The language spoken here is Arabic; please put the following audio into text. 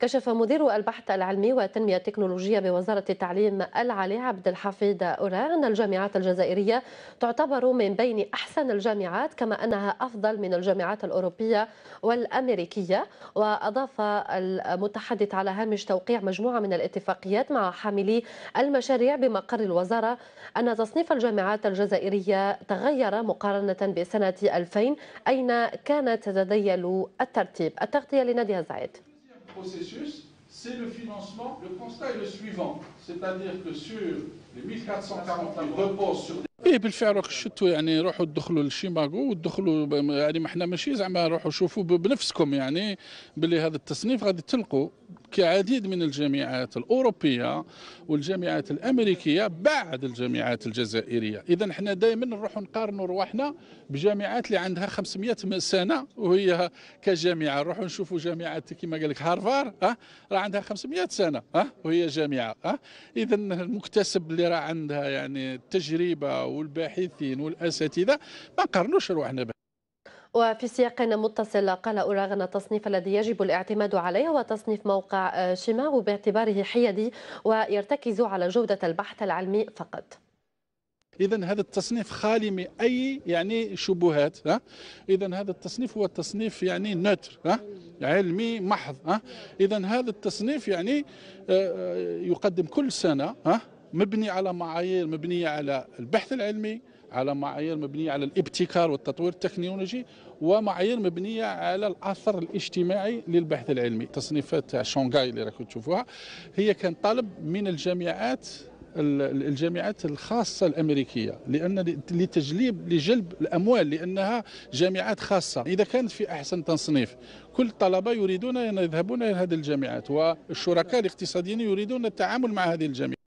كشف مدير البحث العلمي والتنمية التكنولوجية بوزارة التعليم العالي عبد الحفيظ أورا أن الجامعات الجزائرية تعتبر من بين أحسن الجامعات كما أنها أفضل من الجامعات الأوروبية والأمريكية وأضاف المتحدث على هامش توقيع مجموعة من الاتفاقيات مع حاملي المشاريع بمقر الوزارة أن تصنيف الجامعات الجزائرية تغير مقارنة بسنة 2000 أين كانت تتذيل الترتيب التغطية لنادية زايد processus, c'est le financement. Le constat est le suivant, c'est-à-dire que sur les 1440 qui reposent sur des ايه بالفعل راك شتوا يعني روحوا دخلوا للشيماغو ودخلوا يعني ما احنا ماشي زعما روحوا شوفوا بنفسكم يعني باللي هذا التصنيف غادي تلقوا كعديد من الجامعات الأوروبية والجامعات الأمريكية بعد الجامعات الجزائرية إذا حنا دائما نروحوا نقارنوا رواحنا بجامعات اللي عندها 500 سنة وهي كجامعة نروحوا نشوفوا جامعات كما قال لك هارفار أه؟ راه عندها 500 سنة أه؟ وهي جامعة أه؟ إذا المكتسب اللي راه عندها يعني التجربة والباحثين والأساتذة ما نقارنوش رواحنا وفي سياق متصل قال أوراغن التصنيف الذي يجب الاعتماد عليه هو تصنيف موقع آه، شيماغو باعتباره حيادي ويرتكز على جودة البحث العلمي فقط اذا هذا التصنيف خالي من اي يعني شبهات ها اذا هذا التصنيف هو تصنيف يعني نتر ها علمي محض ها اذا هذا التصنيف يعني آه، آه، يقدم كل سنه ها مبني على معايير مبنيه على البحث العلمي على معايير مبنيه على الابتكار والتطوير التكنولوجي ومعايير مبنيه على الاثر الاجتماعي للبحث العلمي تصنيفات تاع شونغاي اللي راكم تشوفوها هي كان طلب من الجامعات الجامعات الخاصة الأمريكية لأن لتجليب لجلب الأموال لأنها جامعات خاصة إذا كانت في أحسن تصنيف كل الطلبة يريدون أن يذهبون إلى هذه الجامعات والشركاء الاقتصاديين يريدون التعامل مع هذه الجامعات